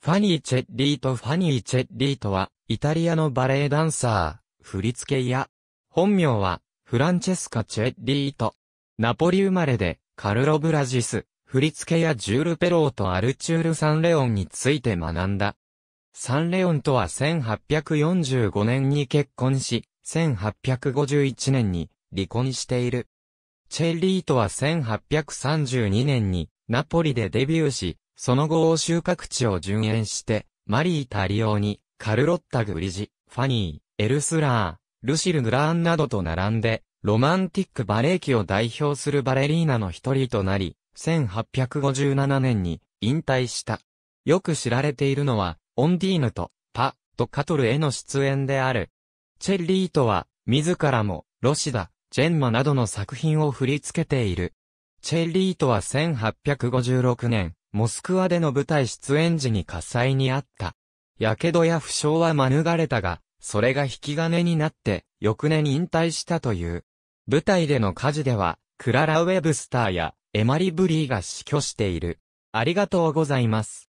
ファニー・チェッリートファニー・チェッリートは、イタリアのバレエダンサー、振付屋。本名は、フランチェスカ・チェッリート。ナポリ生まれで、カルロ・ブラジス、振付屋ジュール・ペローとアルチュール・サンレオンについて学んだ。サンレオンとは1845年に結婚し、1851年に離婚している。チェッリートは1832年にナポリでデビューし、その後欧州各地を順延して、マリー・タリオーニ、カルロッタ・グリジ、ファニー、エルスラー、ルシル・ヌラーンなどと並んで、ロマンティックバレエ期を代表するバレリーナの一人となり、1857年に引退した。よく知られているのは、オンディーヌとパとカトルへの出演である。チェリーとは、自らも、ロシダ、ジェンマなどの作品を振り付けている。チェリーとは1856年、モスクワでの舞台出演時に火災にあった。火傷や負傷は免れたが、それが引き金になって、翌年引退したという。舞台での火事では、クララ・ウェブスターやエマリ・ブリーが死去している。ありがとうございます。